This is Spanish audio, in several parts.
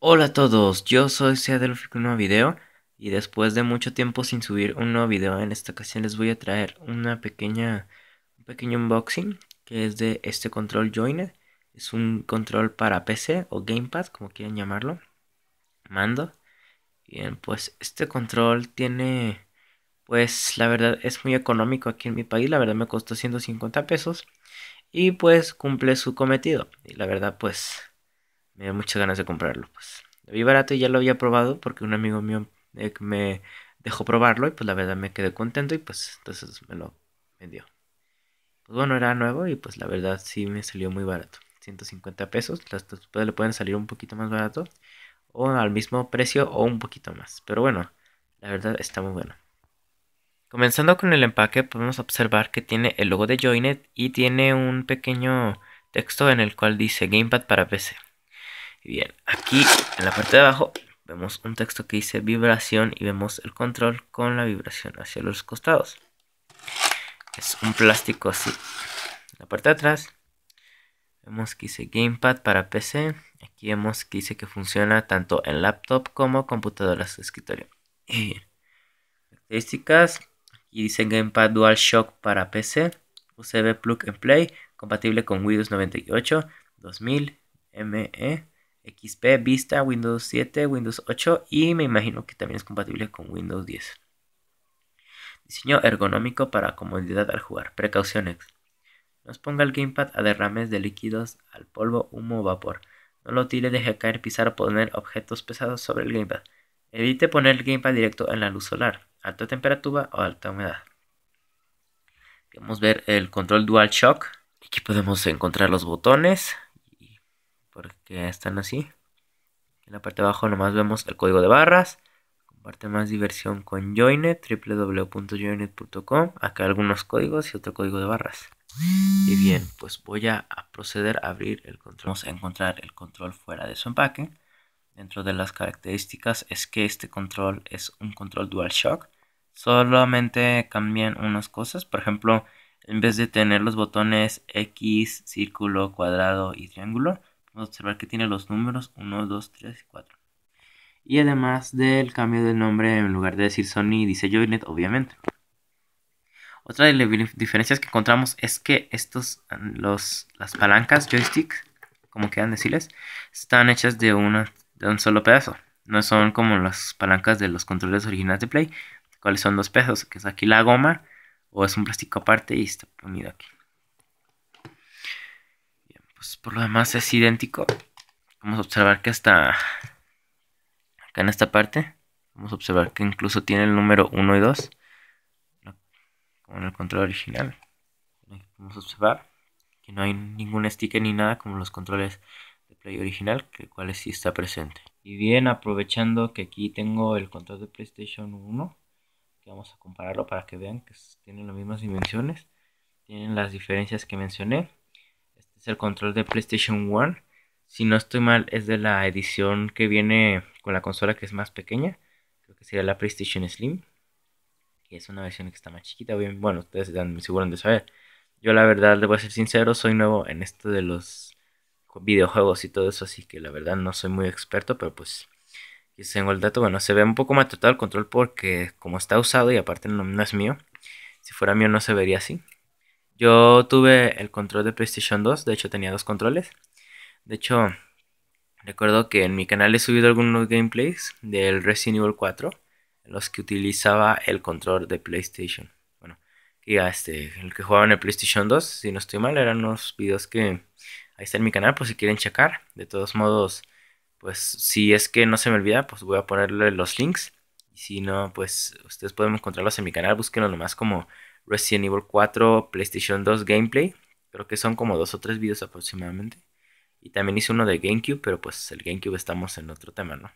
Hola a todos, yo soy Sea un nuevo video y después de mucho tiempo sin subir un nuevo video, en esta ocasión les voy a traer una pequeña, un pequeño unboxing que es de este control Joiner. Es un control para PC o Gamepad, como quieran llamarlo, mando. Bien, pues este control tiene, pues la verdad es muy económico aquí en mi país, la verdad me costó 150 pesos y pues cumple su cometido. Y la verdad pues me dio muchas ganas de comprarlo. Pues lo vi barato y ya lo había probado porque un amigo mío eh, me dejó probarlo y pues la verdad me quedé contento y pues entonces me lo vendió. Pues bueno, era nuevo y pues la verdad sí me salió muy barato. 150 pesos, las dos pues, le pueden salir un poquito más barato o al mismo precio o un poquito más. Pero bueno, la verdad está muy bueno. Comenzando con el empaque podemos observar que tiene el logo de Joinet y tiene un pequeño texto en el cual dice Gamepad para PC. Bien, aquí en la parte de abajo vemos un texto que dice vibración y vemos el control con la vibración hacia los costados. Es un plástico así. En la parte de atrás vemos que dice Gamepad para PC. Aquí vemos que dice que funciona tanto en laptop como computadoras de escritorio. Bien. Características. Aquí dice Gamepad DualShock para PC. USB Plug and Play. Compatible con Windows 98, 2000, ME. XP, Vista, Windows 7, Windows 8 y me imagino que también es compatible con Windows 10. Diseño ergonómico para comodidad al jugar. Precauciones. No ponga el gamepad a derrames de líquidos, al polvo, humo o vapor. No lo tire, deje caer, pisar o poner objetos pesados sobre el gamepad. Evite poner el gamepad directo en la luz solar, alta temperatura o alta humedad. Podemos ver el control Dual Shock Aquí podemos encontrar los botones, porque están así. En la parte de abajo nomás vemos el código de barras. Comparte más diversión con Joinet, www.joinet.com. Acá algunos códigos y otro código de barras. Y bien, pues voy a proceder a abrir el control. Vamos a encontrar el control fuera de su empaque. Dentro de las características es que este control es un control DualShock. Solamente cambian unas cosas. Por ejemplo, en vez de tener los botones X, círculo, cuadrado y triángulo, Vamos observar que tiene los números 1, 2, 3 y 4. Y además del cambio de nombre, en lugar de decir Sony, dice Joynet, obviamente. Otra de las diferencias que encontramos es que estos, los, las palancas, joysticks, como quieran decirles, están hechas de, una, de un solo pedazo. No son como las palancas de los controles originales de Play, cuáles son dos pedazos? que es aquí la goma o es un plástico aparte y está unido aquí. Pues, por lo demás es idéntico. Vamos a observar que hasta acá en esta parte, vamos a observar que incluso tiene el número 1 y 2, como en el control original. Vamos a observar que no hay ningún sticker ni nada como los controles de Play original, que el cual sí está presente. Y bien, aprovechando que aquí tengo el control de PlayStation 1, que vamos a compararlo para que vean que tienen las mismas dimensiones, tienen las diferencias que mencioné es el control de PlayStation One Si no estoy mal, es de la edición que viene con la consola que es más pequeña. Creo que sería la PlayStation Slim. Y es una versión que está más chiquita. bueno, ustedes me seguro de saber. Yo la verdad, debo voy a ser sincero, soy nuevo en esto de los videojuegos y todo eso, así que la verdad no soy muy experto, pero pues yo tengo el dato. Bueno, se ve un poco más total el control porque como está usado y aparte no es mío, si fuera mío no se vería así. Yo tuve el control de PlayStation 2, de hecho tenía dos controles. De hecho, recuerdo que en mi canal he subido algunos gameplays del Resident Evil 4, en los que utilizaba el control de PlayStation. Bueno, que este, el que jugaba en el PlayStation 2, si no estoy mal, eran unos videos que ahí está en mi canal por si quieren checar. De todos modos, pues si es que no se me olvida, pues voy a ponerle los links. Y si no, pues ustedes pueden encontrarlos en mi canal, búsquenlo nomás como Resident Evil 4 PlayStation 2 gameplay. Creo que son como dos o tres videos aproximadamente. Y también hice uno de GameCube, pero pues el GameCube estamos en otro tema, ¿no?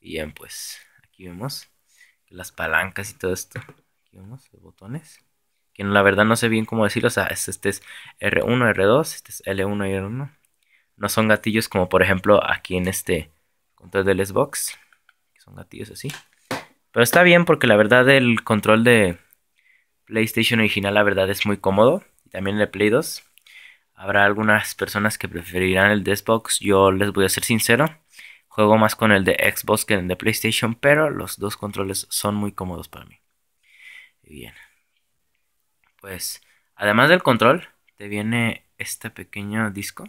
bien, pues aquí vemos las palancas y todo esto. Aquí vemos los botones. Que la verdad no sé bien cómo decirlo. O sea, este es R1, R2, este es L1 y R1. No son gatillos como por ejemplo aquí en este control del Xbox. Que son gatillos así. Pero está bien porque la verdad el control de PlayStation original la verdad es muy cómodo. Y también el Play 2. Habrá algunas personas que preferirán el de Xbox. Yo les voy a ser sincero. Juego más con el de Xbox que el de PlayStation. Pero los dos controles son muy cómodos para mí. Bien. Pues además del control. Te viene este pequeño disco.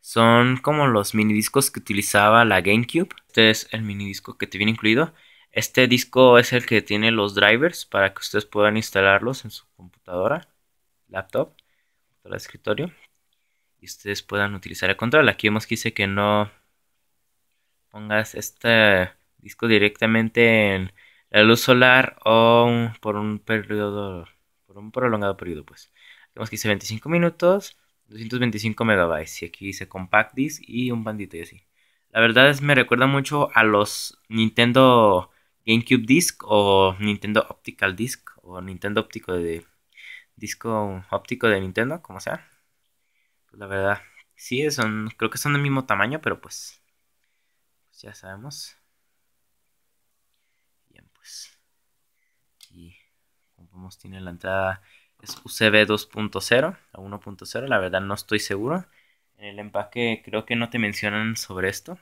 Son como los mini discos que utilizaba la GameCube. Este es el mini disco que te viene incluido. Este disco es el que tiene los drivers para que ustedes puedan instalarlos en su computadora, laptop, para escritorio. Y ustedes puedan utilizar el control. Aquí hemos que dice que no pongas este disco directamente en la luz solar o por un periodo, por un prolongado periodo, pues. Vemos que dice 25 minutos, 225 megabytes. Y aquí dice compact disc y un bandito y así. La verdad es me recuerda mucho a los Nintendo GameCube Disc o Nintendo Optical Disc o Nintendo óptico de disco óptico de Nintendo, como sea. Pues la verdad, sí, son, creo que son del mismo tamaño, pero pues, pues ya sabemos. Bien, pues. Y como vemos, tiene la entrada es UCB 2.0 a 1.0, la verdad no estoy seguro. En el empaque creo que no te mencionan sobre esto,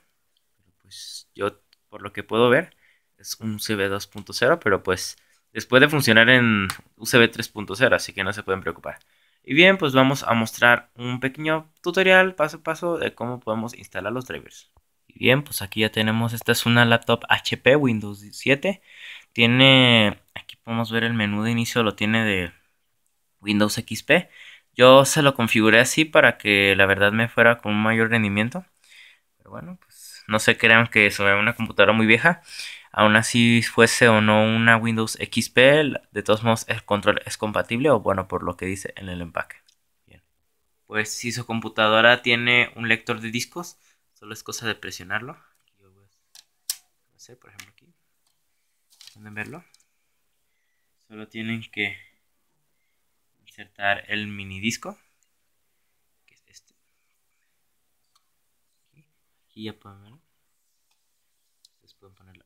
pero pues yo por lo que puedo ver es un UCB 2.0, pero pues después de funcionar en USB 3.0, así que no se pueden preocupar. Y bien, pues vamos a mostrar un pequeño tutorial paso a paso de cómo podemos instalar los drivers. Y bien, pues aquí ya tenemos, esta es una laptop HP Windows 7. Tiene, aquí podemos ver el menú de inicio, lo tiene de Windows XP. Yo se lo configuré así para que la verdad me fuera con mayor rendimiento. Pero bueno, pues no se crean que es una computadora muy vieja. Aún así fuese o no una Windows XP, de todos modos el control es compatible o bueno, por lo que dice en el empaque. Pues si su computadora tiene un lector de discos, solo es cosa de presionarlo. Yo voy a por ejemplo, aquí. ¿Pueden verlo? Solo tienen que insertar el mini disco. Que es este. Aquí, ya pueden verlo. Pueden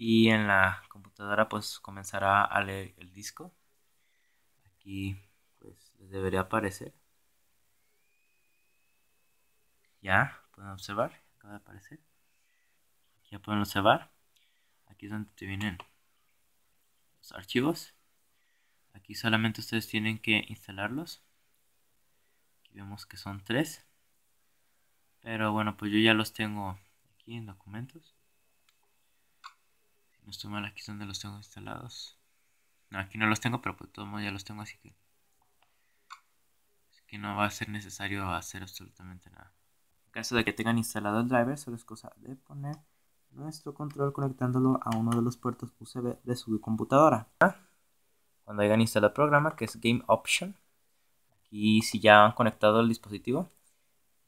y en la computadora pues comenzará a leer el disco. Aquí pues les debería aparecer. Ya pueden observar, acaba de aparecer. Ya pueden observar. Aquí es donde te vienen los archivos. Aquí solamente ustedes tienen que instalarlos. Aquí vemos que son tres. Pero bueno, pues yo ya los tengo aquí en documentos. No estoy mal, aquí es donde los tengo instalados. No, aquí no los tengo, pero por pues, todo modo ya los tengo, así que... que no va a ser necesario hacer absolutamente nada. En caso de que tengan instalado el driver, solo es cosa de poner nuestro control conectándolo a uno de los puertos USB de su computadora. Cuando hayan instalado el programa, que es Game Option, aquí si ya han conectado el dispositivo,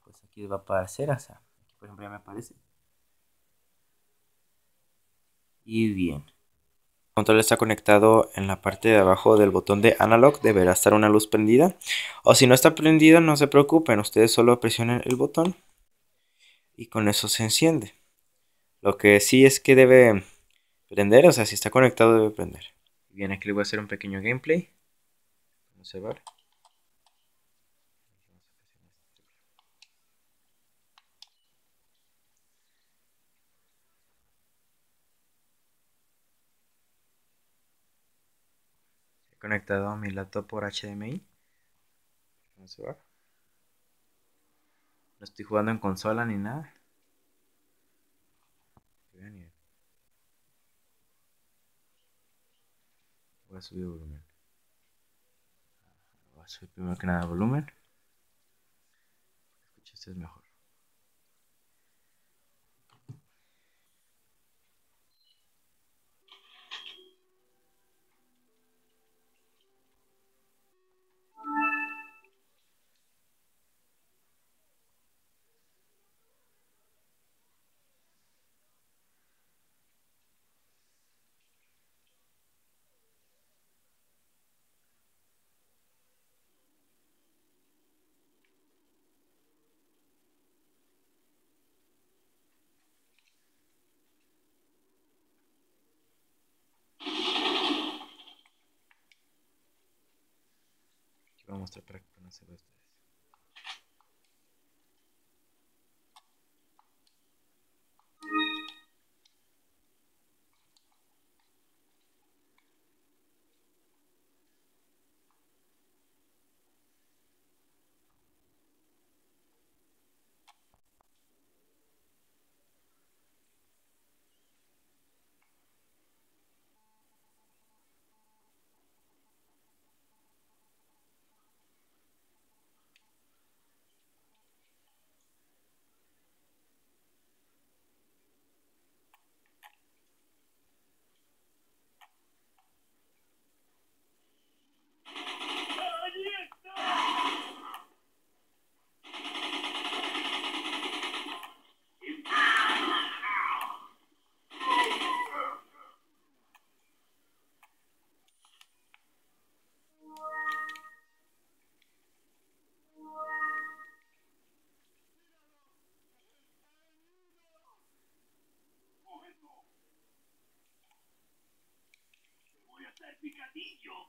pues aquí va a aparecer, o sea, aquí por ejemplo ya me aparece y bien. El control está conectado en la parte de abajo del botón de analog, deberá estar una luz prendida. O si no está prendida, no se preocupen, ustedes solo presionen el botón y con eso se enciende. Lo que sí es que debe prender, o sea, si está conectado debe prender. Bien, aquí le voy a hacer un pequeño gameplay. Vamos conectado a mi laptop por HDMI. No estoy jugando en consola ni nada. Voy a subir volumen. Voy a subir primero que nada volumen. Escucha, este es mejor. voy a mostrar para que no se vea ustedes. picadillo